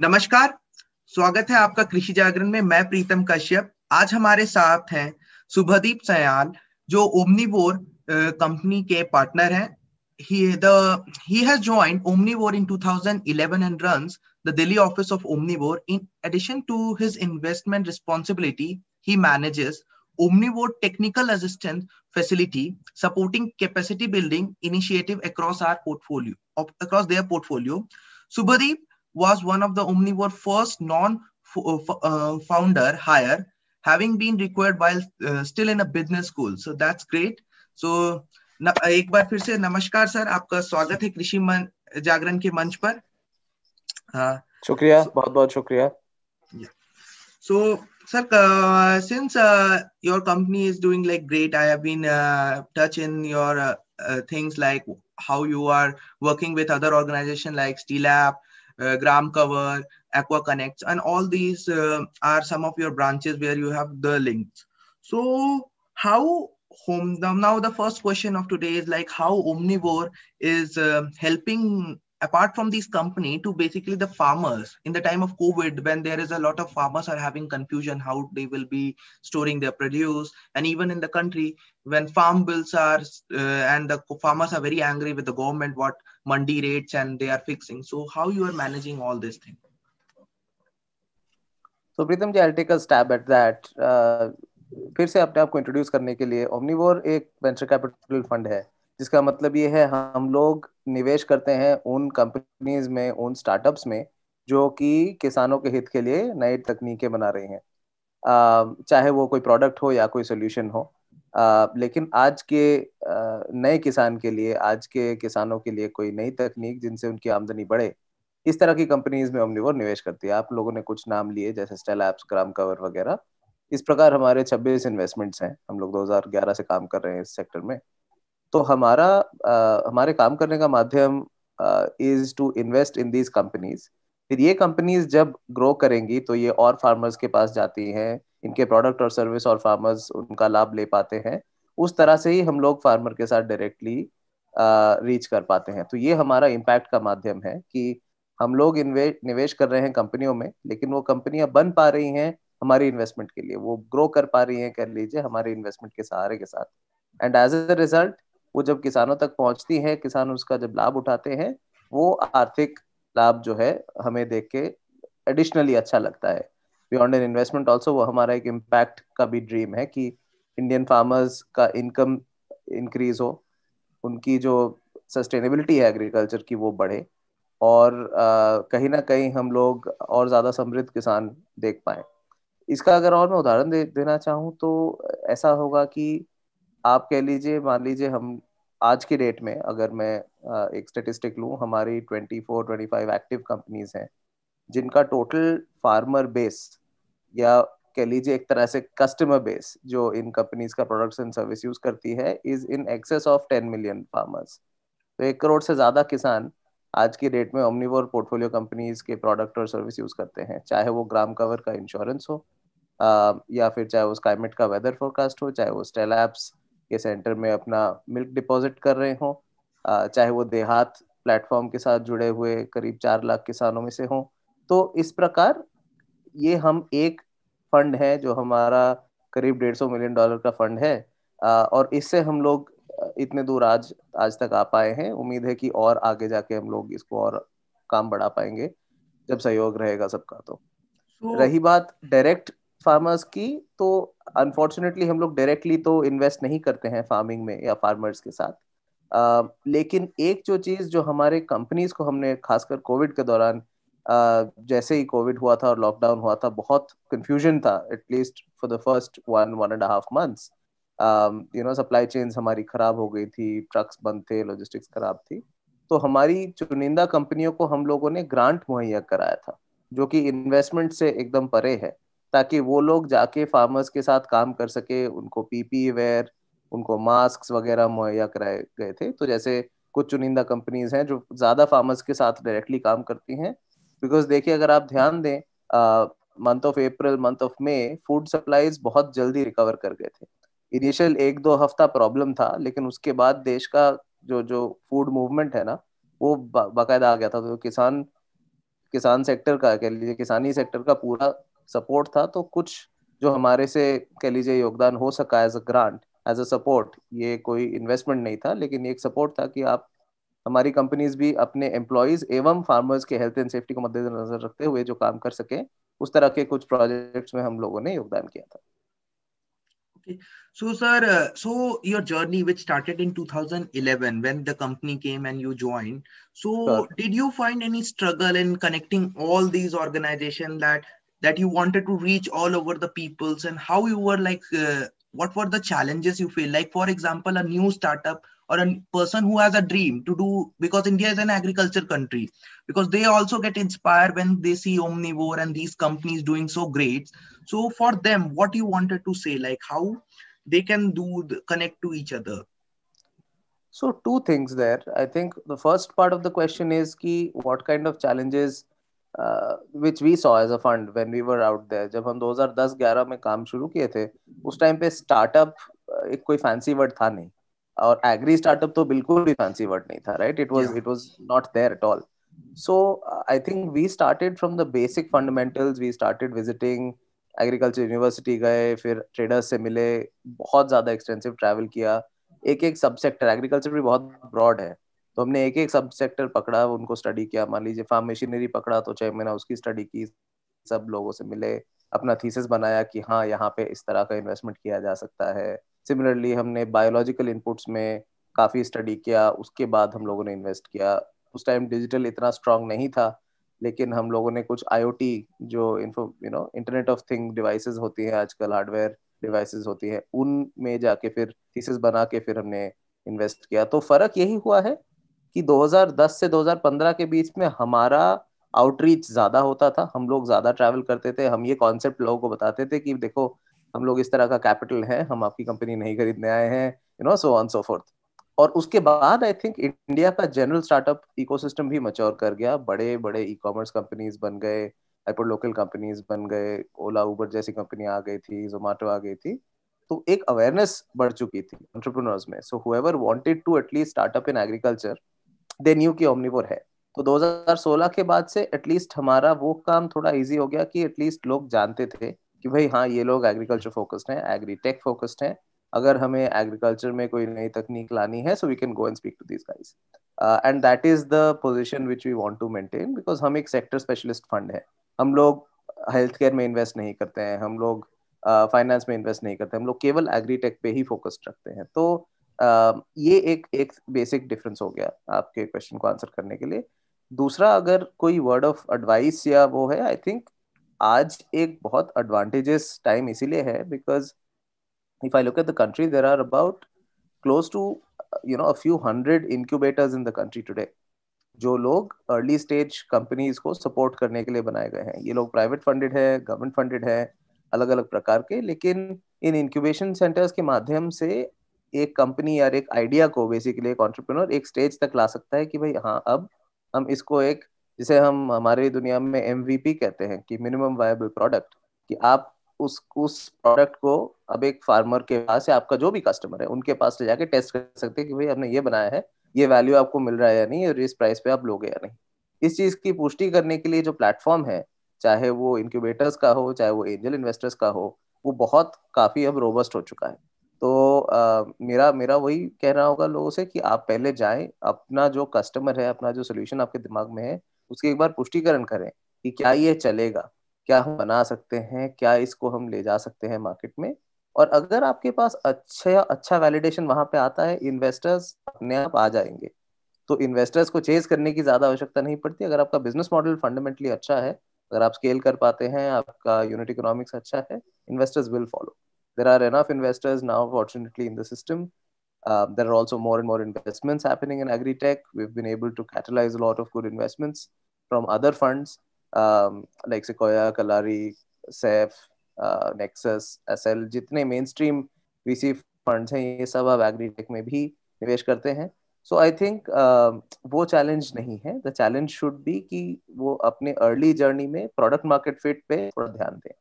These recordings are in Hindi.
नमस्कार स्वागत है आपका कृषि जागरण में मैं प्रीतम कश्यप आज हमारे साथ हैं सुभदीप सयाल जो ओमनीवोर कंपनी के पार्टनर हैं he has joined Omnivore in 2011 and runs the Delhi office of Omnivore in addition to his investment responsibility he manages Omnivore technical assistant facility supporting capacity building initiative across our portfolio across their portfolio Subhadeep was one of the omnivore first non-founder uh, uh, hire, having been required while uh, still in a business school. So that's great. So एक बार फिर से नमस्कार सर आपका स्वागत है कृषि मन जागरण के मंच पर हाँ शुक्रिया बहुत बहुत शुक्रिया so sir since your company is doing like great i have been touching your things like how you are working with other organization like steel app uh, Gram Cover, Aqua Connects, and all these uh, are some of your branches where you have the links. So how home now the first question of today is like how omnivore is uh, helping apart from these company to basically the farmers in the time of covid when there is a lot of farmers are having confusion how they will be storing their produce and even in the country when farm bills are uh, and the farmers are very angry with the government what mandi rates and they are fixing so how you are managing all this thing so Pritam ji I take a stab at that फिर से अपने आप को इंट्रोड्यूस करने के लिए venture एक वेंचर कैपिटल फंड है जिसका मतलब ये है हम लोग निवेश करते हैं उन कंपनीज में उन स्टार्टअप्स में जो कि किसानों के हित के लिए नए तकनीकें बना रही हैं चाहे वो कोई प्रोडक्ट हो या कोई सोल्यूशन हो आ, लेकिन आज के नए किसान के लिए आज के किसानों के लिए कोई नई तकनीक जिनसे उनकी आमदनी बढ़े इस तरह की कंपनीज में वो निवेश करती है आप लोगों ने कुछ नाम लिए जैसे स्टेल एप्स ग्राम कवर वगैरह इस प्रकार हमारे 26 इन्वेस्टमेंट्स हैं हम लोग 2011 से काम कर रहे हैं इस सेक्टर में तो हमारा आ, हमारे काम करने का माध्यम is to invest in these companies फिर ये कंपनीज जब ग्रो करेंगी तो ये और फार्मर्स के पास जाती हैं इनके प्रोडक्ट और सर्विस और फार्मर्स उनका लाभ ले पाते हैं उस तरह से ही हम लोग फार्मर के साथ डायरेक्टली रीच कर पाते हैं तो ये हमारा इम्पैक्ट का माध्यम है कि हम लोग निवेश कर रहे हैं कंपनियों में लेकिन वो कंपनियां बन पा रही हैं हमारी इन्वेस्टमेंट के लिए वो ग्रो कर पा रही हैं कह लीजिए हमारे इन्वेस्टमेंट के सहारे के साथ एंड एज अ रिजल्ट वो जब किसानों तक पहुंचती है किसान उसका जब लाभ उठाते हैं वो आर्थिक लाभ जो है हमें देख के एडिशनली अच्छा लगता है बियॉन्ड एन इन्वेस्टमेंट ऑल्सो वो हमारा एक इम्पैक्ट का भी ड्रीम है कि इंडियन फार्मर्स का इनकम इंक्रीज हो उनकी जो सस्टेनेबिलिटी है एग्रीकल्चर की वो बढ़े और कहीं ना कहीं हम लोग और ज़्यादा समृद्ध किसान देख पाए इसका अगर और मैं उदाहरण दे, देना चाहूँ तो ऐसा होगा कि आप कह लीजिए मान लीजिए हम आज की डेट में अगर मैं एक स्टेटिस्टिक लू हमारी twenty four twenty five active companies हैं जिनका टोटल फार्मर बेस या कह लीजिए एक तरह से कस्टमर बेस जो इन कंपनीज का प्रोडक्ट्स एंड सर्विस यूज करती है is in excess of ten million farmers तो एक करोड़ से ज्यादा किसान आज की डेट में ओमनीवर पोर्टफोलियो कंपनीज के प्रोडक्ट और सर्विस यूज करते हैं चाहे वो ग्राम कवर का इंश्योरेंस हो आ, या फिर चाहे वो क्लाइमेट का वेदर फोरकास्ट हो चाहे वो स्टेल एप्स के सेंटर में अपना मिल्क डिपॉजिट कर रहे हों चाहे वो देहात प्लेटफॉर्म के साथ जुड़े हुए करीब चार लाख किसानों में से हों तो इस प्रकार ये हम एक फंड है जो हमारा करीब डेढ़ सौ मिलियन डॉलर का फंड है और इससे हम लोग इतने दूर आज आज तक आ पाए हैं उम्मीद है कि और आगे जाके हम लोग इसको और काम बढ़ा पाएंगे जब सहयोग रहेगा सबका तो रही बात डायरेक्ट फार्मर्स की तो अनफॉर्चुनेटली हम लोग डायरेक्टली तो इन्वेस्ट नहीं करते हैं फार्मिंग में या फार्मर्स के साथ आ, लेकिन एक जो चीज जो हमारे कंपनीज को हमने खासकर कोविड के दौरान आ, जैसे ही कोविड हुआ था और लॉकडाउन हुआ था बहुत कंफ्यूजन था at least for the first one one and half months you know supply chains हमारी खराब हो गई थी ट्रक्स बंद थे लॉजिस्टिक्स खराब थी तो हमारी चुनिंदा कंपनियों को हम लोगों ने ग्रांट मुहैया कराया था जो कि इन्वेस्टमेंट से एकदम परे है ताकि वो लोग जाके फार्मर्स के साथ काम कर सके उनको पीपी वेयर उनको मास्क वगैरह मुहैया कराए गए थे तो जैसे कुछ चुनिंदा कंपनीज हैं जो ज्यादा फार्मर्स के साथ डायरेक्टली काम करती हैं बिकॉज देखिए अगर आप ध्यान दें month of April month of May food supplies बहुत जल्दी रिकवर कर गए थे इनिशियल एक दो हफ्ता प्रॉब्लम था लेकिन उसके बाद देश का जो जो फूड मूवमेंट है ना वो बाकायदा आ गया था तो किसान किसान सेक्टर का कह लीजिए किसानी सेक्टर का पूरा सपोर्ट था तो कुछ जो हमारे से कह लीजिए योगदान हो सका as a grant as a support ये कोई इन्वेस्टमेंट नहीं था लेकिन एक सपोर्ट था कि आप हमारी कंपनीज भी अपने एम्प्लॉयज एवं फार्मर्स के हेल्थ एंड सेफ्टी को मद्देनजर रखते हुए जो काम कर सके उस तरह के कुछ प्रोजेक्ट्स में हम लोगों ने योगदान किया था Okay. So, sir, uh, so your journey, which started 2011 when the company came and you joined, so sure. did you find any struggle in connecting all these organizations that you wanted to reach all over the peoples and how you were like uh, what were the challenges you feel like for example a new startup or a person who has a dream to do because india is an agriculture country because they also get inspired when they see omnivore and these companies doing so great so for them what you wanted to say like how they can do the, connect to each other so two things there i think the first part of the question is key what kind of challenges which we saw as a fund when we were out there जब हम 2010-11 में काम शुरू किए थे उस टाइम पे स्टार्टअप uh, एक कोई फैंसी वर्ड था नहीं और एग्री स्टार्टअप तो बिल्कुल भी फैंसी वर्ड नहीं था right it was it was not there at all so I think we started from the basic fundamentals we started visiting agriculture university गए फिर ट्रेडर्स से मिले बहुत ज्यादा एक्सटेंसिव ट्रैवल किया एक एक सबसेक्टर एग्रीकल्चर भी बहुत ब्रॉड है तो हमने एक एक सब सेक्टर पकड़ा उनको स्टडी किया मान लीजिए फार्म मशीनरी पकड़ा तो चाहे महीना उसकी स्टडी की सब लोगों से मिले अपना थीसिस बनाया कि हाँ यहाँ पे इस तरह का इन्वेस्टमेंट किया जा सकता है सिमिलरली हमने बायोलॉजिकल इनपुट्स में काफ़ी स्टडी किया उसके बाद हम लोगों ने इन्वेस्ट किया उस टाइम डिजिटल इतना स्ट्रांग नहीं था लेकिन हम लोगों ने कुछ आईओटी जो info you know internet of thing devices होती है आजकल हार्डवेयर डिवाइसेस होती है उनमें जाके फिर थीसिस बना के फिर हमने इन्वेस्ट किया तो फर्क यही हुआ है कि 2010 से 2015 के बीच में हमारा आउटरीच ज्यादा होता था हम लोग ज्यादा ट्रैवल करते थे हम ये कॉन्सेप्ट लोगों को बताते थे कि देखो हम लोग इस तरह का कैपिटल है हम आपकी कंपनी नहीं खरीदने आए हैं you know so on so forth और उसके बाद आई थिंक इंडिया का जनरल स्टार्टअप इकोसिस्टम भी मच्योर कर गया बड़े बड़े ई कॉमर्स कंपनीज बन गए एयरपोर्ट लोकल कंपनीज बन गए ओला उबर जैसी कंपनी आ गई थी जोमेटो आ गई थी तो एक अवेयरनेस बढ़ चुकी थी एंटरप्रेन्योर्स में so whoever wanted to at least start up in agriculture they knew की ओमनिवोर है तो 2016 के बाद से एटलीस्ट हमारा वो काम थोड़ा इजी हो गया कि एटलीस्ट लोग जानते थे कि भाई हाँ ये लोग एग्रीकल्चर फोकस्ड हैं एग्री टेक फोकस्ड हैं अगर हमें एग्रीकल्चर में कोई नई तकनीक लानी है so we can go and speak to this guys and that is the position which we want to maintain because हम एक सेक्टर स्पेशलिस्ट फंड है हम लोग हेल्थ केयर में इन्वेस्ट नहीं करते हैं हम लोग फाइनेंस uh, में इन्वेस्ट नहीं करते हम लोग केवल एग्रीटेक पे ही फोकस्ड रखते हैं तो ये एक एक बेसिक डिफरेंस हो गया आपके क्वेश्चन को आंसर करने के लिए दूसरा अगर कोई वर्ड ऑफ एडवाइस या वो है आई थिंक आज एक बहुत एडवांटेजेस टाइम इसीलिए है because if I look at the country there are about close to you know a few hundred incubators in the country today जो लोग अर्ली स्टेज कंपनीज को सपोर्ट करने के लिए बनाए गए हैं ये लोग प्राइवेट फंडेड है गवर्नमेंट फंडेड है अलग अलग प्रकार के लेकिन इन इंक्यूबेशन सेंटर्स के माध्यम से एक कंपनी या एक आइडिया को बेसिकली एक ऑन्टरप्रिनोर एक स्टेज तक ला सकता है कि भाई हाँ अब हम इसको एक जिसे हम हमारे दुनिया में एम कहते हैं कि मिनिमम वायबल प्रोडक्ट कि आप उस उस प्रोडक्ट को अब एक फार्मर के पास या आपका जो भी कस्टमर है उनके पास ले जाके टेस्ट कर सकते हैं कि भाई हमने ये बनाया है ये वैल्यू आपको मिल रहा है या नहीं और इस प्राइस पे आप लोगे या नहीं इस चीज की पुष्टि करने के लिए जो प्लेटफॉर्म है चाहे वो इंक्यूबेटर्स का हो चाहे वो एंजल इन्वेस्टर्स का हो वो बहुत काफी अब रोबस्ट हो चुका है तो आ, मेरा मेरा वही कह रहा होगा लोगों से कि आप पहले जाएं अपना जो कस्टमर है अपना जो सोल्यूशन आपके दिमाग में है उसके एक बार पुष्टिकरण करें कि क्या ये चलेगा क्या हम बना सकते हैं क्या इसको हम ले जा सकते हैं मार्केट में और अगर आपके पास अच्छा अच्छा वैलिडेशन वहां पे आता है इन्वेस्टर्स अपने आप आ जाएंगे तो इन्वेस्टर्स को चेज करने की ज्यादा आवश्यकता नहीं पड़ती अगर आपका बिजनेस मॉडल फंडामेंटली अच्छा है अगर आप स्केल कर पाते हैं आपका यूनिट इकोनॉमिक्स अच्छा है investors will follow there are enough investors now, fortunately, in the system. Um, there are also more and more investments happening in agri tech. We've been able to catalyze a lot of good investments from other funds um, like Sequoia, Kalari, SEF, uh, Nexus, SL. Jitne mainstream VC funds हैं ये सब अब agri tech में भी निवेश करते हैं. सो आई थिंक वो चैलेंज नहीं The challenge should be कि वो अपने early journey में product market fit पे थोड़ा ध्यान दें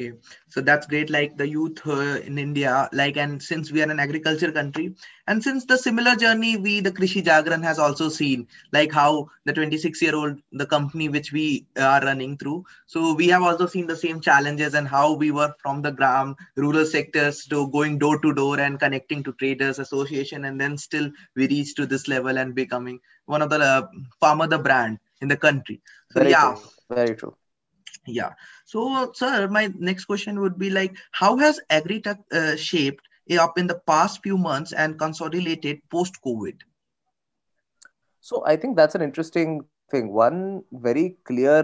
Okay, so that's great. Like the youth uh, in India, like, and since we are an agriculture country, and since the similar journey we, the Krishi Jagran, has also seen, like how the 26 year old, the company which we are running through. So we have also seen the same challenges and how we were from the gram rural sectors to going door to door and connecting to traders association. And then still we reach to this level and becoming one of the uh, farmer, the brand in the country. So, Very yeah. True. Very true yeah so sir my next question would be like how has agritech uh, shaped eh, up in the past few months and consolidated post covid so i think that's an interesting thing one very clear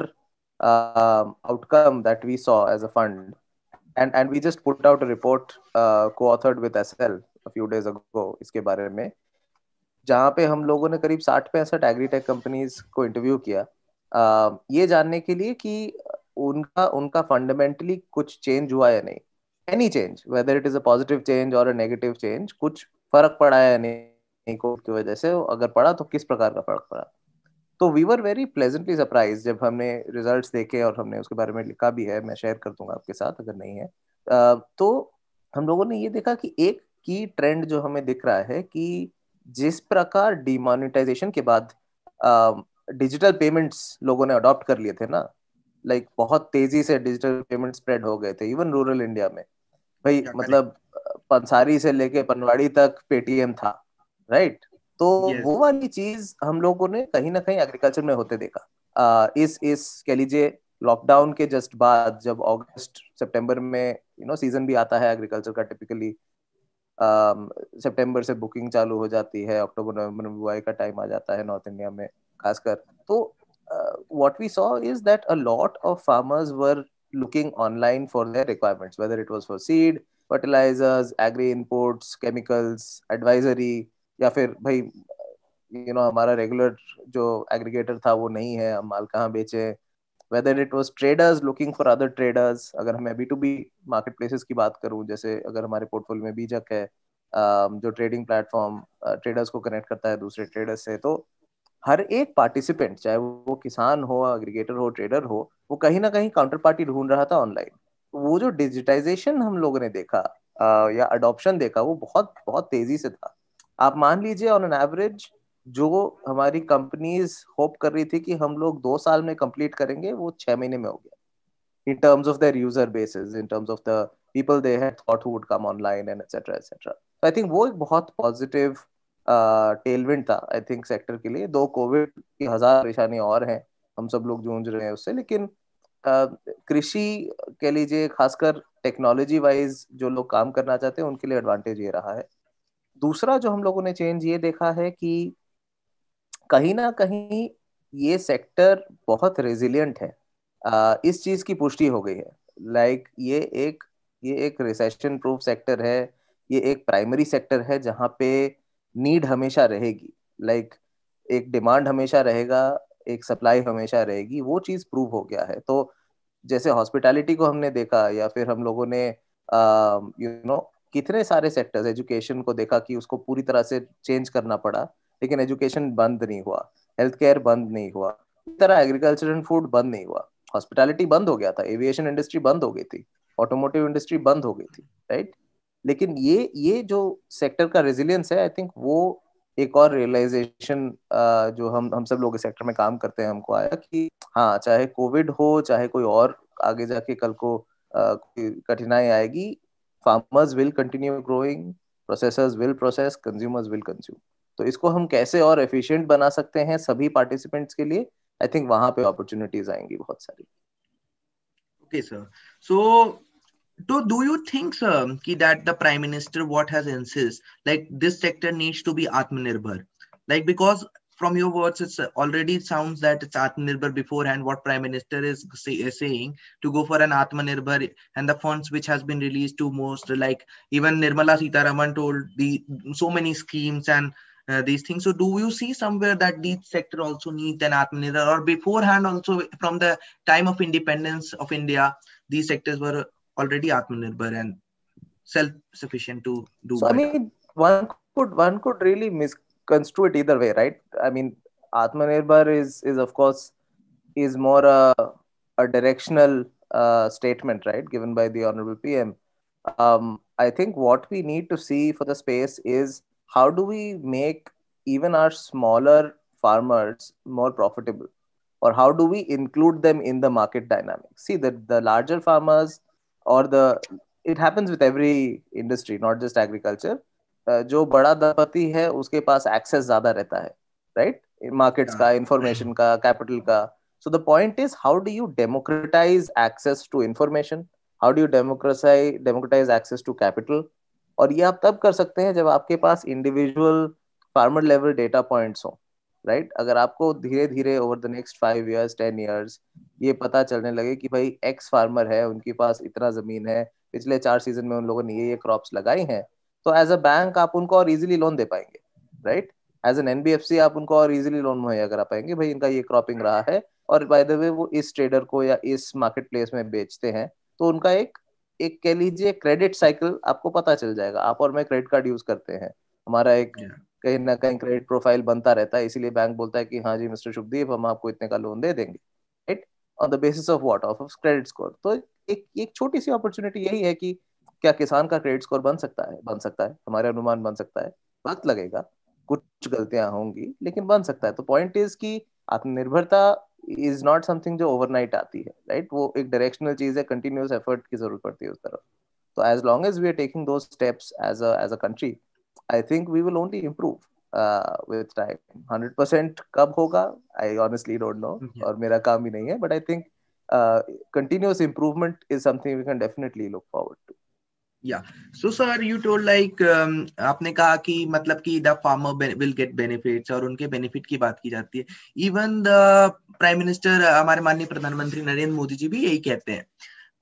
uh, outcome that we saw as a fund and and we just put out a report uh, co-authored with sl a few days ago iske bare mein जहाँ पे हम लोगों ने करीब साठ पैंसठ एग्रीटेक कंपनीज को इंटरव्यू किया ये जानने के लिए कि उनका उनका फंडामेंटली कुछ चेंज हुआ या नहीं any change whether it is a positive change और अ नेगेटिव चेंज कुछ फर्क पड़ा या नहीं कोविड की वजह से अगर पड़ा तो किस प्रकार का फर्क पड़ा तो we were very pleasantly surprise जब हमने रिजल्ट्स देखे और हमने उसके बारे में लिखा भी है मैं शेयर कर दूंगा आपके साथ अगर नहीं है तो हम लोगों ने ये देखा कि एक की ट्रेंड जो हमें दिख रहा है कि जिस प्रकार डिमोनिटाइजेशन के बाद डिजिटल पेमेंट्स लोगों ने अडॉप्ट कर लिए थे ना लाइक like, बहुत तेजी से डिजिटल पेमेंट स्प्रेड हो गए थे इवन रूरल इंडिया में भाई मतलब पंसारी से लेके पनवाड़ी तक पेटीएम था राइट तो वो वाली चीज हम लोगों ने कहीं ना कहीं एग्रीकल्चर में होते देखा आ, इस इस कह लीजिए लॉकडाउन के जस्ट बाद जब अगस्त सितंबर में यू नो सीजन भी आता है एग्रीकल्चर का टिपिकली सितंबर um, से बुकिंग चालू हो जाती है अक्टूबर नवंबर में बुआई का टाइम आ जाता है नॉर्थ इंडिया में खासकर तो uh, what we saw is that a lot of farmers were looking online for their requirements, whether it was for seed, fertilizers, agri inputs, chemicals, advisory, या फिर भाई यू नो हमारा रेगुलर जो एग्रीगेटर था वो नहीं है हम माल कहाँ बेचे whether it was traders looking for other traders अगर मैं B to B market places की बात करूँ जैसे अगर हमारे पोर्टफोलियो में बीजक है um, जो ट्रेडिंग प्लेटफॉर्म ट्रेडर्स को कनेक्ट करता है दूसरे ट्रेडर्स से तो हर एक पार्टिसिपेंट चाहे वो किसान हो एग्रीगेटर हो ट्रेडर हो वो कहीं ना कहीं काउंटर पार्टी ढूंढ रहा था ऑनलाइन तो वो जो डिजिटाइजेशन हम लोगों ने देखा आ, या अडोप्शन देखा वो बहुत बहुत तेजी से था आप मान लीजिए ऑन एन एवरेज जो हमारी कंपनीज होप कर रही थी कि हम लोग दो साल में कंप्लीट करेंगे वो छह महीने में हो गया in terms of their user basis in terms of the people they had thought would come online and etcetera etcetera I think वो एक बहुत पॉजिटिव टेलविंड था आई थिंक सेक्टर के लिए दो कोविड की हजार परेशानी और हैं हम सब लोग जूझ रहे हैं उससे लेकिन कृषि कह लीजिए खासकर टेक्नोलॉजी वाइज जो लोग काम करना चाहते हैं उनके लिए एडवांटेज ये रहा है दूसरा जो हम लोगों ने चेंज ये देखा है कि कहीं ना कहीं ये सेक्टर बहुत रेजिलियंट है इस चीज की पुष्टि हो गई है लाइक like, ये एक ये एक रिसेशन प्रूफ सेक्टर है ये एक प्राइमरी सेक्टर है जहाँ पे नीड हमेशा रहेगी लाइक like, एक डिमांड हमेशा रहेगा एक सप्लाई हमेशा रहेगी वो चीज प्रूव हो गया है तो जैसे हॉस्पिटैलिटी को हमने देखा या फिर हम लोगों ने you um, know you know, कितने सारे सेक्टर्स एजुकेशन को देखा कि उसको पूरी तरह से चेंज करना पड़ा लेकिन एजुकेशन बंद नहीं हुआ हेल्थ केयर बंद नहीं हुआ इस तरह एग्रीकल्चर एंड फूड बंद नहीं हुआ हॉस्पिटैलिटी बंद हो गया था एविएशन इंडस्ट्री बंद हो गई थी ऑटोमोटिव इंडस्ट्री बंद हो गई थी राइट लेकिन ये ये जो सेक्टर का रेजिलियंस है आई थिंक वो एक और रियलाइजेशन जो हम हम सब लोग इस सेक्टर में काम करते हैं हमको आया कि हाँ चाहे कोविड हो चाहे कोई और आगे जाके कल को कठिनाई आएगी farmers will continue growing processors will process consumers will consume तो इसको हम कैसे और एफिशिएंट बना सकते हैं सभी पार्टिसिपेंट्स के लिए आई थिंक वहां पे अपॉर्चुनिटीज आएंगी बहुत सारी okay sir so So do you think, sir, that the prime minister what has insisted, like this sector needs to be Atmanirbhar, like because from your words it's already sounds that it's Atmanirbhar beforehand. What prime minister is say, saying to go for an Atmanirbhar and the funds which has been released to most like even Nirmala Sitaraman told the so many schemes and uh, these things. So do you see somewhere that these sector also needs an Atmanirbhar or beforehand also from the time of independence of India these sectors were already atmanirbhar and self-sufficient to do. So better. I mean, one could one could really misconstrue it either way, right? I mean, atmanirbhar is is of course is more a, a directional uh, statement, right, given by the honorable PM. Um, I think what we need to see for the space is how do we make even our smaller farmers more profitable or how do we include them in the market dynamic see that the larger farmers और the it happens with every industry not just agriculture जो बड़ा दंपति है उसके पास एक्सेस ज्यादा रहता है राइट मार्केट्स का इंफॉर्मेशन हाँ। का कैपिटल का so the point is how do you democratise access to information how do you democratise democratise access to capital और ये आप तब कर सकते हैं जब आपके पास individual farmer level data points हो राइट right? अगर आपको धीरे धीरे over the next five years ten years ये पता चलने लगे कि भाई एक्स फार्मर है उनके पास इतना जमीन है पिछले चार सीजन में उन लोगों ने ये ये क्रॉप्स लगाई हैं तो एज अ बैंक आप उनको और इजीली लोन दे पाएंगे राइट एज एन एनबीएफसी आप उनको और इजीली लोन मुहैया करा पाएंगे भाई इनका ये क्रॉपिंग रहा है और बाय द वे वो इस ट्रेडर को या इस मार्केट प्लेस में बेचते हैं तो उनका एक एक कह लीजिए क्रेडिट साइकिल आपको पता चल जाएगा आप और मैं क्रेडिट कार्ड यूज करते हैं हमारा एक कहीं ना कहीं क्रेडिट प्रोफाइल बनता रहता है इसीलिए बैंक बोलता है कि हाँ जी मिस्टर शुभदीप हम आपको इतने का लोन दे देंगे right on the basis of what of credit score तो एक एक छोटी सी अपॉर्चुनिटी यही है कि क्या किसान का क्रेडिट स्कोर बन सकता है बन सकता है हमारे अनुमान बन सकता है वक्त लगेगा कुछ गलतियां होंगी लेकिन बन सकता है तो पॉइंट इज की आत्मनिर्भरता इज नॉट समथिंग जो ओवरनाइट आती है राइट वो एक डायरेक्शनल चीज है कंटिन्यूस एफर्ट की जरूरत पड़ती है उस तरफ तो as long as we are taking दो steps as as a country I think we will only improve uh, with time. Hundred percent कब होगा आई ऑनेस्टली डोंट नो और मेरा काम ही नहीं है But I think uh, continuous improvement is something we can definitely look forward to yeah so sir you told like um, आपने कहा कि मतलब कि the farmer will get benefits और उनके benefit की बात की जाती है even the prime minister हमारे माननीय प्रधानमंत्री नरेंद्र मोदी जी भी यही कहते हैं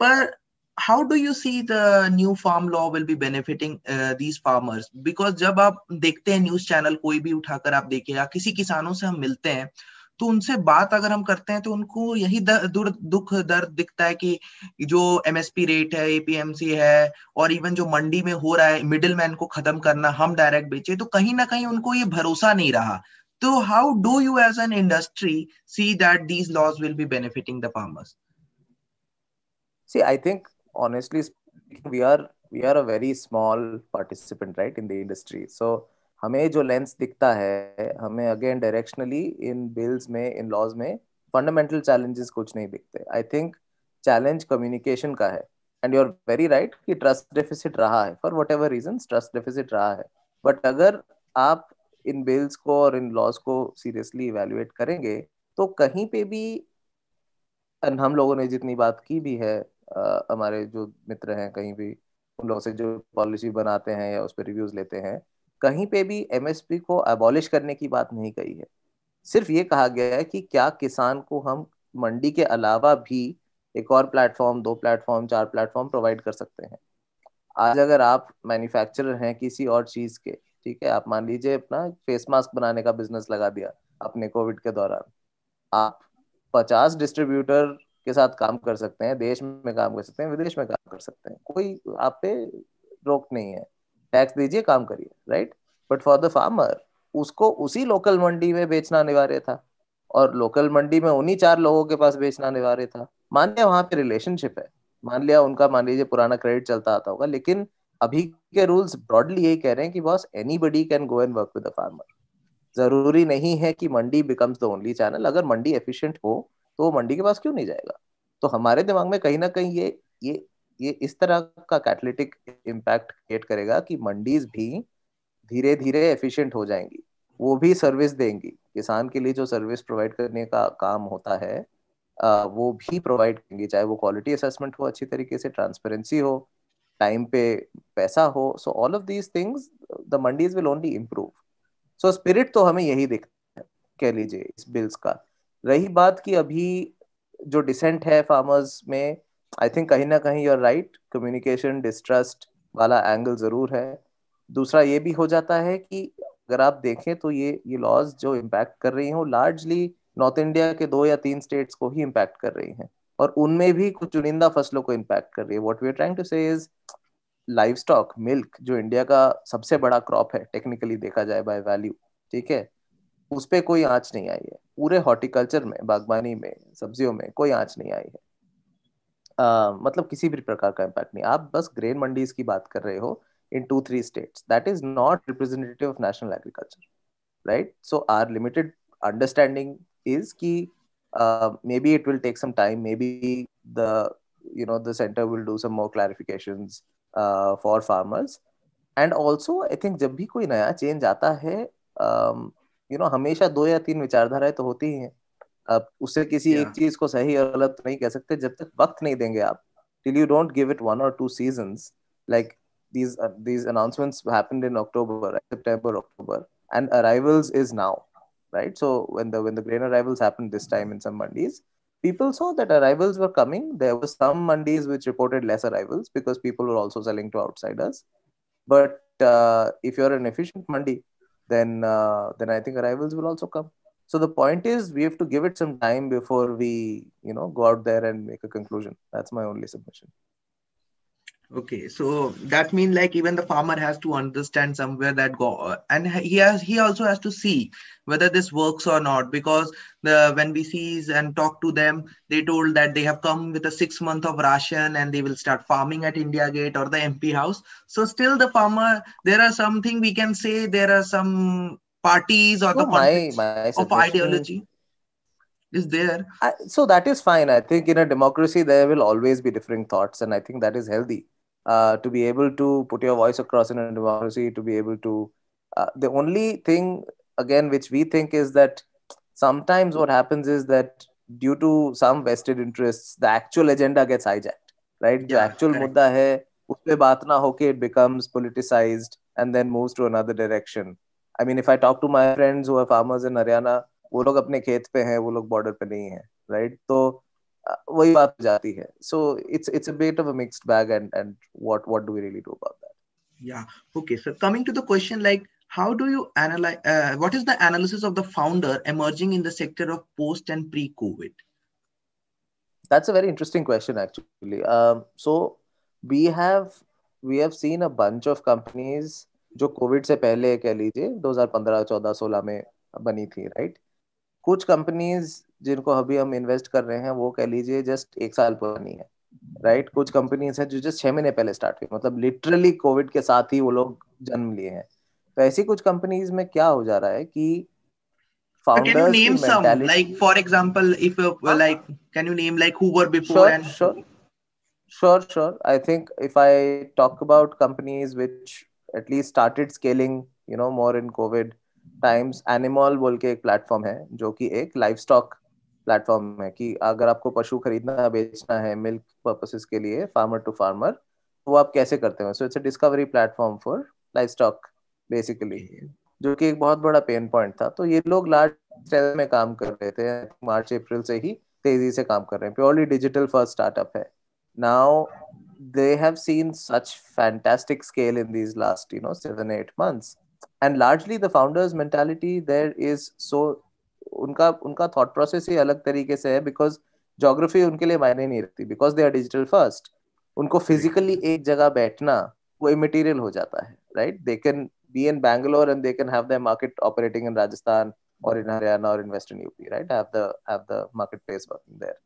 पर how do you see the new farm law will be benefiting uh, these farmers because जब आप देखते हैं न्यूज चैनल कोई भी उठाकर आप देखें या किसी किसानों से हम मिलते हैं तो उनसे बात अगर हम करते हैं तो उनको यही दुख दर्द दिखता है कि जो एमएसपी रेट है एपीएमसी है और इवन जो मंडी में हो रहा है मिडिल मैन को खत्म करना हम डायरेक्ट बेचे तो कहीं ना कहीं उनको ये भरोसा नहीं रहा तो how do you as an industry see that these laws will be benefiting the farmers See, I think honestly we are we are a very small participant right in the industry so हमें जो लेंस दिखता है हमें अगेन डायरेक्शनली इन बिल्स में इन लॉज में फंडामेंटल चैलेंजेस कुछ नहीं दिखते आई थिंक चैलेंज कम्युनिकेशन का है and you are very right कि ट्रस्ट डेफिसिट रहा है for whatever reason trust deficit रहा है बट अगर आप इन बिल्स को और इन लॉज को सीरियसली इवेल्युएट करेंगे तो कहीं पे भी हम लोगों ने जितनी बात की भी है हमारे जो मित्र हैं कहीं भी उन लोगों से जो पॉलिसी बनाते हैं या उस पर रिव्यूज लेते हैं कहीं पे भी एमएसपी को अबॉलिश करने की बात नहीं कही है सिर्फ ये कहा गया है कि क्या किसान को हम मंडी के अलावा भी एक और प्लेटफॉर्म दो प्लेटफॉर्म चार प्लेटफॉर्म प्रोवाइड कर सकते हैं आज अगर आप मैन्युफैक्चरर हैं किसी और चीज के ठीक है आप मान लीजिए अपना फेस मास्क बनाने का बिजनेस लगा दिया अपने कोविड के दौरान आप पचास डिस्ट्रीब्यूटर के साथ काम कर सकते हैं देश में काम कर सकते हैं विदेश में काम कर सकते हैं कोई आप पे रोक नहीं है टैक्स दीजिए काम करिए right but for the farmer उसको उसी लोकल मंडी में बेचना अनिवार्य था और लोकल मंडी में उन्हीं चार लोगों के पास बेचना अनिवार्य था मान लिया वहां पे रिलेशनशिप है मान लिया उनका मान लीजिए पुराना क्रेडिट चलता आता होगा लेकिन अभी के रूल्स ब्रॉडली यही कह रहे हैं कि boss anybody can go and work with farmer जरूरी नहीं है कि mandi becomes the only channel अगर मंडी एफिशिएंट हो तो वो मंडी के पास क्यों नहीं जाएगा तो हमारे दिमाग में कहीं ना कहीं ये ये ये इस तरह का कैटलिटिक इम्पैक्ट क्रिएट करेगा कि मंडीज भी धीरे धीरे एफिशिएंट हो जाएंगी वो भी सर्विस देंगी किसान के लिए जो सर्विस प्रोवाइड करने का काम होता है वो भी प्रोवाइड करेंगी चाहे वो क्वालिटी असेसमेंट हो अच्छी तरीके से ट्रांसपेरेंसी हो टाइम पे पैसा हो so all of these things the mandis will only improve so spirit तो हमें यही दिखता है कह लीजिए इस बिल्स का रही बात की अभी जो डिसेंट है फार्मर्स में आई थिंक कहीं ना कहीं यूर राइट कम्युनिकेशन डिस्ट्रस्ट वाला एंगल जरूर है दूसरा ये भी हो जाता है कि अगर आप देखें तो ये ये लॉज जो इम्पैक्ट कर रही वो लार्जली नॉर्थ इंडिया के दो या तीन स्टेट्स को ही इम्पैक्ट कर रही हैं और उनमें भी कुछ चुनिंदा फसलों को इम्पैक्ट कर रही है what we are trying to say is livestock milk जो इंडिया का सबसे बड़ा क्रॉप है टेक्निकली देखा जाए बाय वैल्यू ठीक है उस पर कोई आँच नहीं आई है पूरे हॉर्टिकल्चर में बागवानी में सब्जियों में कोई आँच नहीं आई है आ, मतलब किसी भी प्रकार का इम्पैक्ट नहीं आप बस ग्रेन मंडीज की बात कर रहे हो in two three states that is not representative of national agriculture right so our limited understanding is कि maybe it will take some time maybe the you know the centre will do some more clarification for farmers and also I think जब भी कोई नया चेंज आता है um, यू नो हमेशा दो या तीन विचारधाराएं तो होती ही हैं आप उससे किसी yeah. एक चीज को सही और गलत नहीं कह सकते जब तक वक्त नहीं देंगे आप till you don't give it one और two seasons like these uh, these announcements happened in october september october and arrivals is now right so when the when the grain arrivals happened this time in some mandis people saw that arrivals were coming there were some mandis which reported less arrivals because people were also selling to outsiders but uh, if you're an efficient mandi then uh, then I think arrivals will also come. So the point is, we have to give it some time before we, you know, go out there and make a conclusion. That's my only submission okay so that means like even the farmer has to understand somewhere that go and he has he also has to see whether this works or not because the when we see and talk to them they told that they have come with a six month of ration and they will start farming at india gate or the mp house so still the farmer there are something we can say there are some parties or so the my, my of ideology is there so that is fine i think in a democracy there will always be different thoughts and i think that is healthy uh, to be able to put your voice across in a democracy, to be able to. Uh, the only thing, again, which we think is that sometimes what happens is that due to some vested interests, the actual agenda gets hijacked, right? Yeah, the actual correct. mudda hai, hoke, it becomes politicized and then moves to another direction. I mean, if I talk to my friends who are farmers in Haryana, वो लोग अपने खेत पे हैं वो लोग बॉर्डर पे नहीं है राइट right? तो वही बात हो जाती है so it's it's a bit of a mixed bag and and what what do we really do about that या okay so coming to the question like how do you analyze uh, what is the analysis of the founder emerging in the sector of post and pre covid that's a very interesting question actually um, so we have we have seen a bunch of companies जो कोविड से पहले कह लीजिए 2015 14 16 में बनी थी राइट कुछ कंपनीज जिनको अभी हम इन्वेस्ट कर रहे हैं वो कह लीजिए जस्ट एक साल पुरानी है राइट right? कुछ कंपनीज है जो जस्ट छह महीने पहले स्टार्ट हुई मतलब लिटरली कोविड के साथ ही वो लोग जन्म लिए हैं तो ऐसी कुछ कंपनीज में क्या हो जा रहा है कि जो की एक लाइफ स्टॉक प्लेटफॉर्म है कि अगर आपको पशु खरीदना बेचना है मिल्क पर्पसेस के लिए फार्मर टू फार्मर तो वो आप कैसे करते हैं so it's a discovery platform for livestock basically जो कि एक बहुत बड़ा पेन पॉइंट था तो ये लोग लार्ज स्केल में काम कर रहे थे मार्च अप्रैल से ही तेजी से काम कर रहे हैं प्योरली डिजिटल फर्स्ट स्टार्टअप है now they have seen such fantastic scale in these last you know seven eight months and largely the founders mentality there is so उनका उनका थॉट प्रोसेस ही अलग तरीके से है बिकॉज जोग्राफी उनके लिए मायने नहीं रखती because they are digital first उनको फिजिकली एक जगह बैठना वो इमेटीरियल हो जाता है right they can be in Bangalore and they can have the market operating in Rajasthan और इन हरियाणा और in western UP right have the have the market place working there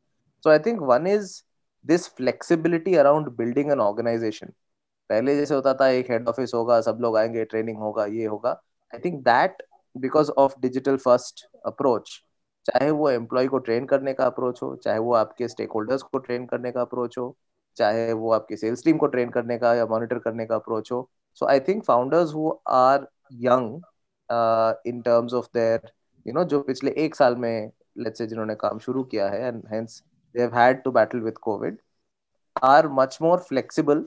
so I think one is this flexibility around building an organisation पहले जैसे होता था एक हेड ऑफिस होगा सब लोग आएंगे ट्रेनिंग होगा ये होगा I think that because of digital first approach चाहे वो एम्प्लॉय को ट्रेन करने का अप्रोच हो चाहे वो आपके स्टेक होल्डर्स को ट्रेन करने का अप्रोच हो चाहे वो आपके सेल्स टीम को ट्रेन करने का या मॉनिटर करने का अप्रोच हो so I think founders who are young in terms of their you know जो पिछले एक साल में लेट्स से जिन्होंने काम शुरू किया है and hence they have had to battle with Covid are much more flexible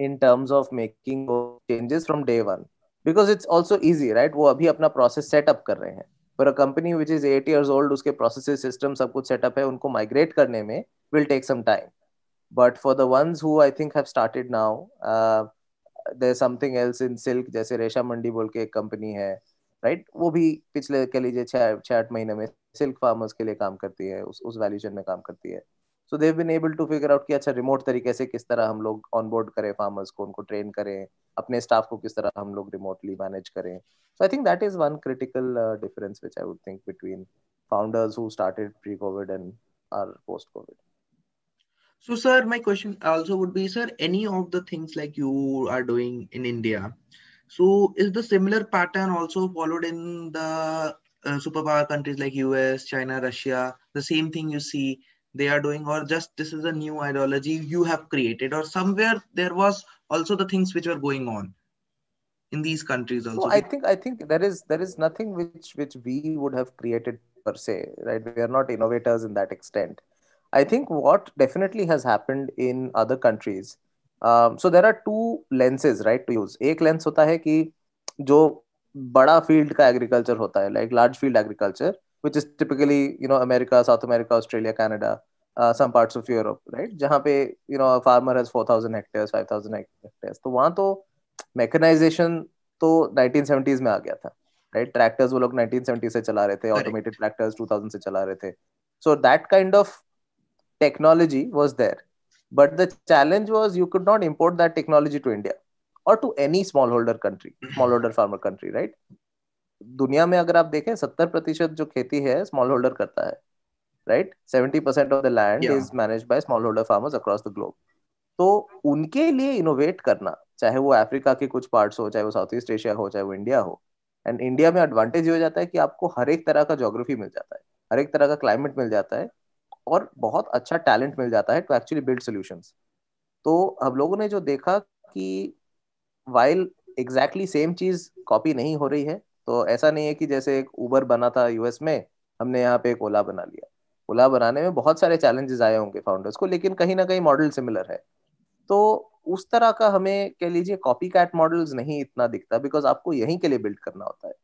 in terms of making changes from day one because it's also easy right वो अभी अपना प्रोसेस सेटअप कर रहे हैं पर a company which is eight years old उसके प्रोसेस सिस्टम सब कुछ सेटअप है उनको माइग्रेट करने में will take some time but for the ones who I think have started now there something else in silk जैसे रेशा मंडी बोल के एक कंपनी है राइट right? वो भी पिछले कह लीजिए छह छह आठ महीने में सिल्क फार्मर्स के लिए काम करती है उस उस वैल्यूशन में काम करती है so they've been able to figure out कि अच्छा रिमोट तरीके से किस तरह हम लोग ऑनबोर्ड करें फार्मर्स को उनको ट्रेन करें अपने स्टाफ को किस तरह हम लोग रिमोटली मैनेज करें so I think that is one critical difference which I would think between founders who started pre covid and are post covid so sir my question also would be sir any of the things like you are doing in india so is the similar pattern also followed in the uh, superpower countries like us china russia the same thing you see they are doing or just this is a new ideology you have created or somewhere there was also the things which were going on in these countries also i think i think there is there is nothing which which we would have created per se right we are not innovators in that extent i think what definitely has happened in other countries um, so there are two lenses right to use ek lens hota hai ki जो बड़ा फील्ड का agriculture. होता है like which is typically you know America, South America, Australia, Canada, uh, some parts of Europe, right? जहाँ you know a farmer has 4,000 hectares, 5,000 hectares. तो वहाँ to mechanization तो 1970s में आ गया था, right? Tractors वो लोग 1970 से चला रहे automated tractors 2000 से चला रहे थे. So that kind of technology was there, but the challenge was you could not import that technology to India or to any smallholder country, smallholder farmer country, right? दुनिया में अगर आप देखें सत्तर प्रतिशत जो खेती है स्मॉल होल्डर करता है right seventy percent of the land is manage by small holder farmers across the globe तो उनके लिए इनोवेट करना चाहे वो अफ्रीका के कुछ पार्ट्स हो चाहे वो साउथ ईस्ट एशिया हो चाहे वो इंडिया हो एंड इंडिया में एडवांटेज ये हो जाता है कि आपको हर एक तरह का जोग्राफी मिल जाता है हर एक तरह का क्लाइमेट मिल जाता है और बहुत अच्छा टैलेंट मिल जाता है टू एक्चुअली बिल्ड सोल्यूशन तो हम लोगों ने जो देखा कि वाइल एग्जैक्टली सेम चीज कॉपी नहीं हो रही है तो ऐसा नहीं है कि जैसे एक ऊबर बना था यूएस में हमने यहाँ पे एक ओला बना लिया ओला बनाने में बहुत सारे चैलेंजेस आए होंगे फाउंडर्स को लेकिन कहीं ना कहीं मॉडल सिमिलर है तो उस तरह का हमें कह लीजिए कॉपी कैट मॉडल्स नहीं इतना दिखता बिकॉज आपको यहीं के लिए बिल्ड करना होता है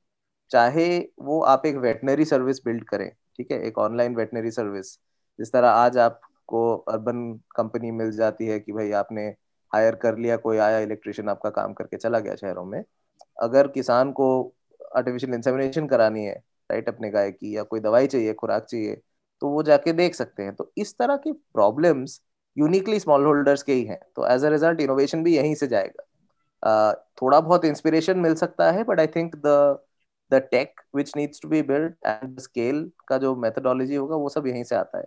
चाहे वो आप एक वेटनरी सर्विस बिल्ड करें ठीक है एक ऑनलाइन वेटनरी सर्विस जिस तरह आज आपको अर्बन कंपनी मिल जाती है कि भाई आपने हायर कर लिया कोई आया इलेक्ट्रिशियन आपका काम करके चला गया शहरों में अगर किसान को आर्टिफिशियल इंसेमिनेशन करानी है राइट अपने गाय की या कोई दवाई चाहिए खुराक चाहिए तो वो जाके देख सकते हैं तो इस तरह की प्रॉब्लम्स यूनिकली स्मॉल होल्डर्स के ही हैं तो एज अ रिजल्ट इनोवेशन भी यहीं से जाएगा uh, थोड़ा बहुत इंस्पिरेशन मिल सकता है but I think the the tech which needs to be build and scale का जो मेथडोलॉजी होगा वो सब यहीं से आता है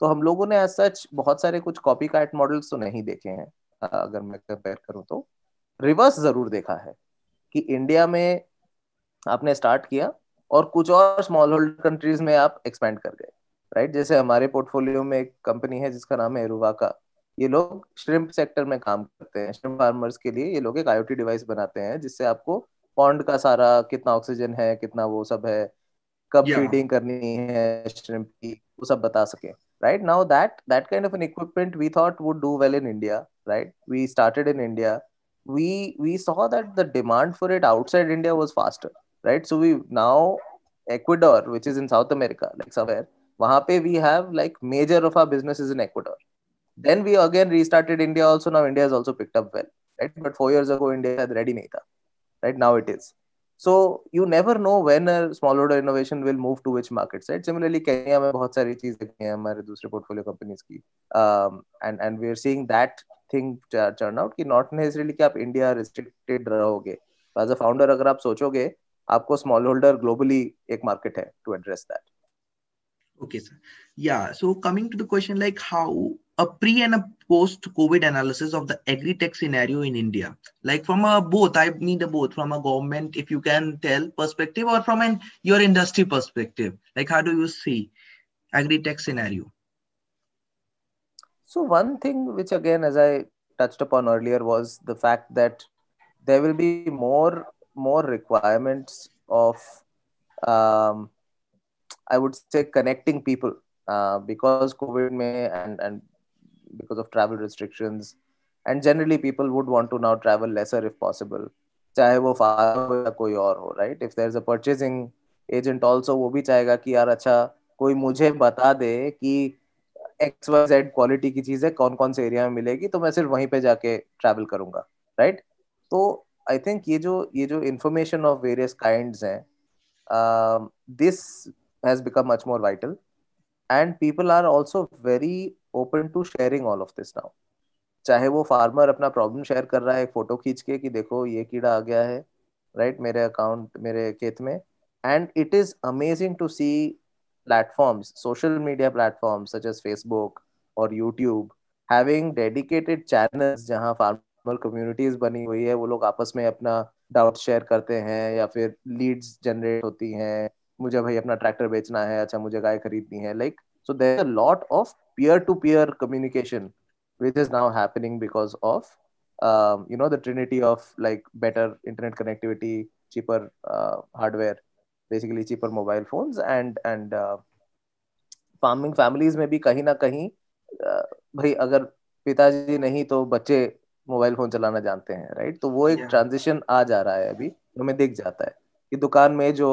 तो हम लोगों ने एज सच बहुत सारे कुछ कॉपी काट मॉडल्स तो नहीं देखे हैं अगर मैं कंपेयर करूँ तो रिवर्स जरूर देखा है कि इंडिया में आपने स्टार्ट किया और कुछ और स्मॉल होल्ड कंट्रीज में आप एक्सपेंड कर गए राइट जैसे हमारे पोर्टफोलियो में एक कंपनी है जिसका नाम है एरुवाका ये लोग श्रिम्प सेक्टर में काम करते हैं श्रिम्प फार्मर्स के लिए ये लोग एक आईओटी डिवाइस बनाते हैं जिससे आपको पॉन्ड का सारा कितना ऑक्सीजन है कितना वो सब है कब फीडिंग करनी है श्रिम्प की वो सब बता सके right now that that kind of an equipment we thought would do well in India right we started in India we we saw that the demand for it outside india was faster right so we now ecuador which is in south america like somewhere wahan we have like major of our businesses in ecuador then we again restarted india also now india has also picked up well right but 4 years ago india had ready neither, right now it is so you never know when a order innovation will move to which market right similarly kenya mein bahut sari cheez hai hamare dusre portfolio companies ki um, and and we are seeing that thing turn out ki not necessarily ki aap india restricted रहोगे as a founder अगर आप सोचोगे आपको small globally, globally market to address that. Okay, that okay Yeah. So, coming to the question, like, how a pre and a post covid analysis of the agri tech scenario in india like from a both i need a both from a government if you can tell perspective or from an your industry perspective like how do you see agri tech scenario so one thing which again as i touched upon earlier was the fact that there will be more more requirements of um, I would say connecting people uh, because COVID may and and because of travel restrictions and generally people would want to now travel lesser if possible. चाहे वो फादर हो या कोई और हो right if there is a purchasing agent also वो भी चाहेगा कि यार अच्छा कोई मुझे बता दे कि एक्स वाई जेड क्वालिटी की चीजें कौन कौन से एरिया में मिलेगी तो मैं सिर्फ वहीं पे जाके ट्रैवल करूंगा राइट तो आई थिंक ये जो ये जो इंफॉर्मेशन ऑफ वेरियस काइंड हैं this has become much more vital and people are also very open to sharing all of this now चाहे वो फार्मर अपना प्रॉब्लम शेयर कर रहा है एक फोटो खींच के कि देखो ये कीड़ा आ गया है राइट right? मेरे अकाउंट मेरे खेत में and it is amazing to see platforms social media platforms such as Facebook और यूट्यूब हैविंग डेडिकेटेड चैनल्स जहां farm कम्युनिटीज बनी हुई है वो लोग आपस में अपना डाउट शेयर करते हैं या फिर लीड्स जनरेट होती हैं मुझे भाई अपना ट्रैक्टर बेचना है अच्छा मुझे गाय खरीदनी है like so there lot of peer to peer communication which is now happening because of um, you know the trinity of like better internet connectivity cheaper uh, hardware basically cheaper mobile phones and and uh, farming families में भी कहीं ना कहीं भाई अगर पिताजी नहीं तो बच्चे मोबाइल फोन चलाना जानते हैं राइट तो वो एक ट्रांजिशन आ जा रहा है अभी हमें दिख जाता है कि दुकान में जो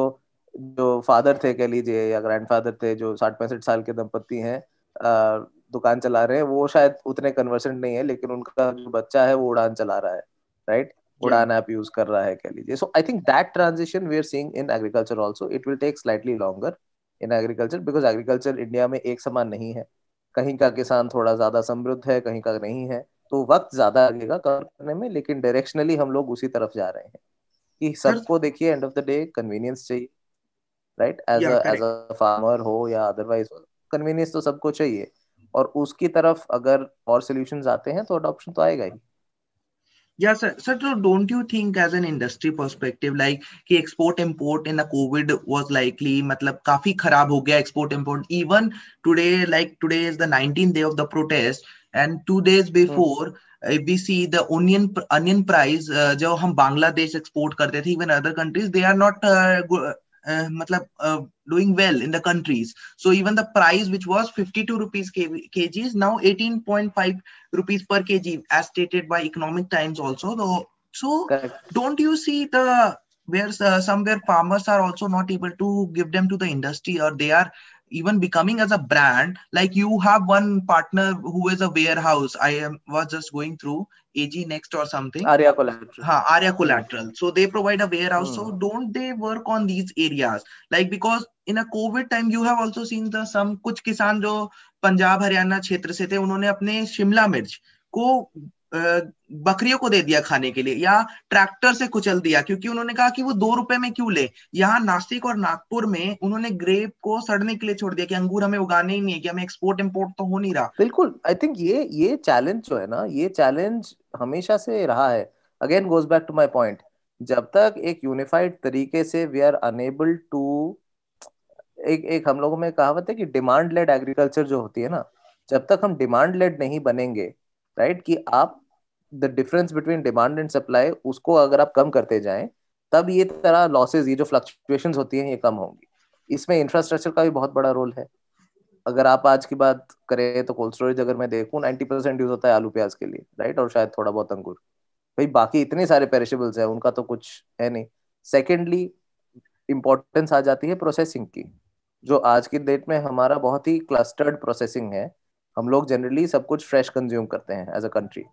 जो फादर थे कह लीजिए या ग्रैंडफादर थे जो साठ पैंसठ साल के दंपत्ति हैं दुकान चला रहे हैं वो शायद उतने कन्वर्सेंट नहीं है लेकिन उनका जो बच्चा है वो उड़ान चला रहा है राइट उड़ान ऐप यूज कर रहा है कह लीजिए so I think that transition we are seeing in agriculture also it will take slightly longer in agriculture because agriculture India में एक समान नहीं है कहीं का किसान थोड़ा ज्यादा समृद्ध है कहीं का नहीं है तो वक्त ज्यादा लगेगा कवर करने में लेकिन डायरेक्शनली हम लोग उसी तरफ जा रहे हैं कि सबको देखिए end of the day convenience चाहिए right as as a farmer हो या अदरवाइज कन्वीनियंस तो सबको चाहिए और उसकी तरफ अगर और सोल्यूशन आते हैं तो अडोप्शन तो आएगा ही या सर सर तो don't you think as an industry perspective like कि export import in the Covid was likely मतलब काफी खराब हो गया export import. Even today like today is the nineteen day of the protest and two days hmm. before uh, we see the onion onion price uh, Bangladesh export Bangladesh export करते थे even other countries they are not मतलब uh, doing well in the countries so even the price which was 52 rupees kg now 18.5 rupees per kg as stated by economic times also though so don't you see the where uh, somewhere farmers are also not able to give them to the industry or they are even becoming as a brand like you have one partner who is a warehouse i am was just going through ag next or something Arya collateral ha, Arya collateral so they provide a warehouse hmm. so don't they work on these areas like because in a covid time you have also seen the some kuch kisan jo punjab haryana kshetra se the unhone apne shimla mirch को बकरियों को दे दिया खाने के लिए या ट्रैक्टर से कुचल दिया क्योंकि उन्होंने कहा कि वो दो रुपए में क्यों ले यहाँ नासिक और नागपुर में उन्होंने ग्रेप को सड़ने के लिए छोड़ दिया कि अंगूर हमें उगाने ही नहीं है कि हमें एक्सपोर्ट इम्पोर्ट तो हो नहीं रहा बिल्कुल आई थिंक ये ये चैलेंज जो है ना ये चैलेंज हमेशा से रहा है again goes back to my point जब तक एक यूनिफाइड तरीके से वी आर अनेबल टू एक एक हम लोगों में कहावत है कि डिमांड लेड एग्रीकल्चर जो होती है ना जब तक हम डिमांड लेड नहीं बनेंगे राइट right? कि आप the difference between demand and supply उसको अगर आप कम करते जाएं तब ये तरह लॉसेज ये जो फ्लक्चुएशन होती हैं ये कम होंगी इसमें इंफ्रास्ट्रक्चर का भी बहुत बड़ा रोल है अगर आप आज की बात करें तो कोल्ड स्टोरेज अगर मैं देखूं 90 परसेंट यूज होता है आलू प्याज के लिए राइट और शायद थोड़ा बहुत अंगूर भाई बाकी इतने सारे पेरिशेबल्स हैं उनका तो कुछ है नहीं सेकेंडली इम्पोर्टेंस आ जाती है प्रोसेसिंग की जो आज की डेट में हमारा बहुत ही क्लस्टर्ड प्रोसेसिंग है हम लोग जनरली सब कुछ फ्रेश कंज्यूम करते हैं एज अ कंट्री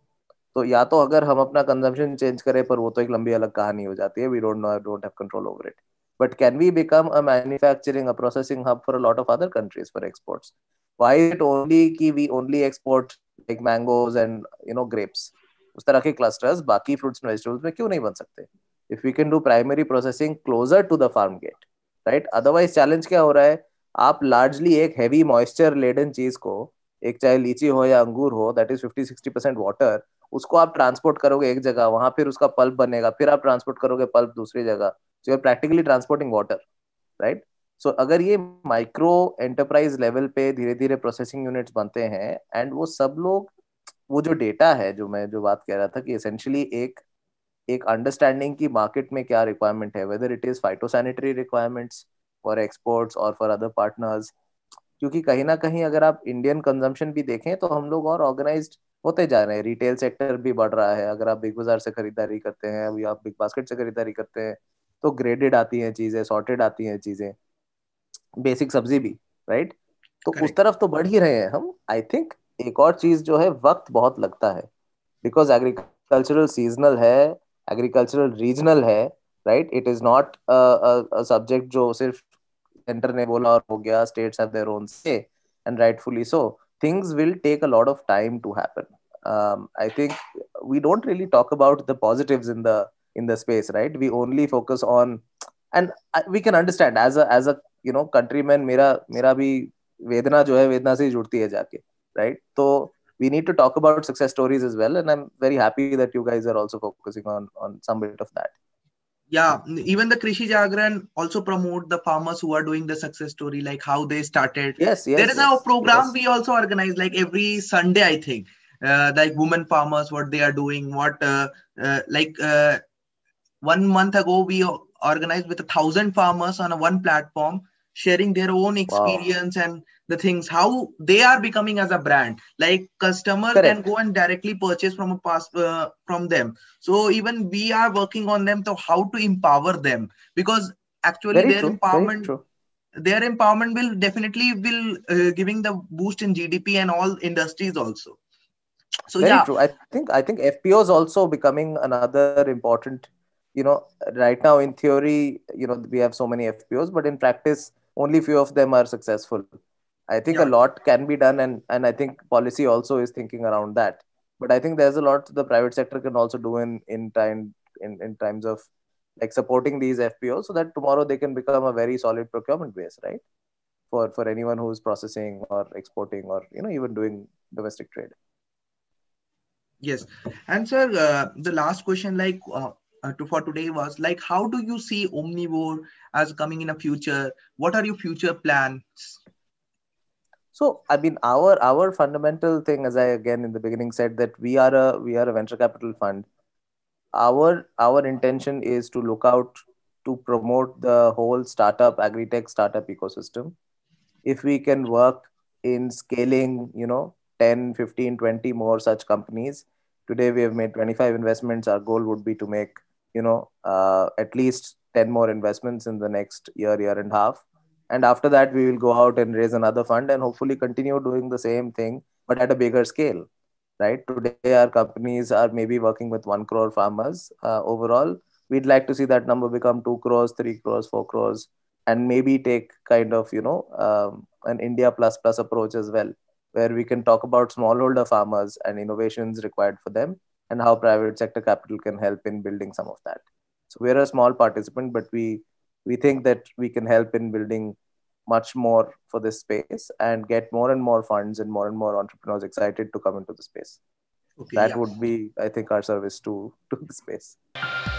तो या तो अगर हम अपना कंजम्पशन चेंज करें पर वो तो एक लंबी अलग कहानी हो जाती है we don't know don't have control over it but can we become a manufacturing a processing hub for a lot of other countries for exports why it only की we only export like mangoes and you know grapes उस तरह के क्लस्टर्स बाकी फ्रूट्स एंड वेजिटेबल्स में क्यों नहीं बन सकते if we can do primary processing closer to the farm gate right otherwise challenge क्या हो रहा है आप लार्जली एक हैवी मॉइस्चर लेडन चीज को एक चाहे लीची हो या अंगूर हो दैट इज 50 60 परसेंट वाटर उसको आप ट्रांसपोर्ट करोगे एक जगह वहां फिर उसका पल्प बनेगा फिर आप ट्रांसपोर्ट करोगे पल्प दूसरी जगह so you are practically transporting water right so अगर ये माइक्रो एंटरप्राइज लेवल पे धीरे धीरे प्रोसेसिंग यूनिट्स बनते हैं एंड वो सब लोग वो जो डेटा है जो मैं जो बात कह रहा था कि एसेंशियली एक एक अंडरस्टैंडिंग की मार्केट में क्या रिक्वायरमेंट है whether it is phytosanitary requirements for exports और फॉर अदर पार्टनर्स क्योंकि कहीं ना कहीं अगर आप इंडियन कंजम्पशन भी देखें तो हम लोग और ऑर्गेनाइज्ड होते जा रहे हैं रिटेल सेक्टर भी बढ़ रहा है अगर आप बिग बाजार से खरीदारी करते हैं अभी आप बिग बास्केट से खरीदारी करते हैं तो ग्रेडेड आती हैं चीजें सॉर्टेड आती हैं चीजें बेसिक सब्जी भी राइट तो उस तरफ तो बढ़ ही रहे हैं हम आई थिंक एक और चीज जो है वक्त बहुत लगता है बिकॉज एग्रीकल्चरल सीजनल है एग्रीकल्चरल रीजनल है right it is not subject जो सिर्फ सेंटर ने बोला और हो गया states have their own say and rightfully so things will take a lot of time to happen um, i think we don't really talk about the positives in the in the space right we only focus on and we can understand as a as a you know countryman मेरा मेरा भी वेदना जो है वेदना से जुड़ती है जाके right So we need to talk about success stories as well and i'm very happy that you guys are also focusing on on some bit of that yeah even the krishi jagran also promote the farmers who are doing the success story like how they started yes, yes there is yes, a program yes. we also organize like every sunday i think uh, like women farmers, what they are doing, what uh, uh, like one month ago we organized with a thousand farmers on a one platform sharing their own experience wow. and the things how they are becoming as a brand like customer Correct. can go and directly purchase from a pass uh, from them so even we are working on them to how to empower them because actually Very their true. empowerment their empowerment will definitely will uh, giving the boost in gdp and all industries also so Very yeah true. i think i think fpo is also becoming another important you know right now in theory you know we have so many fpos but in practice only few of them are successful i think yeah. a lot can be done and and i think policy also is thinking around that but i think there's a lot the private sector can also do in in time in, in times of like supporting these fpos so that tomorrow they can become a very solid procurement base right for for anyone who's processing or exporting or you know even doing domestic trade yes and sir uh, the last question like uh, uh, to, for today was like how do you see omnivore as coming in a future what are your future plans so i mean our our fundamental thing as i again in the beginning said that we are a we are a venture capital fund our our intention is to look out to promote the whole startup agri-tech startup ecosystem if we can work in scaling you know 10, 15, 20 more such companies. Today we have made 25 investments. Our goal would be to make, you know, uh, at least 10 more investments in the next year, year and a half. And after that, we will go out and raise another fund and hopefully continue doing the same thing, but at a bigger scale, right? Today, our companies are maybe working with one crore farmers uh, overall. We'd like to see that number become two crores, three crores, four crores, and maybe take kind of, you know, um, an India plus plus approach as well where we can talk about smallholder farmers and innovations required for them and how private sector capital can help in building some of that. So we're a small participant, but we we think that we can help in building much more for this space and get more and more funds and more and more entrepreneurs excited to come into the space. Okay, that yeah. would be, I think, our service to to the space.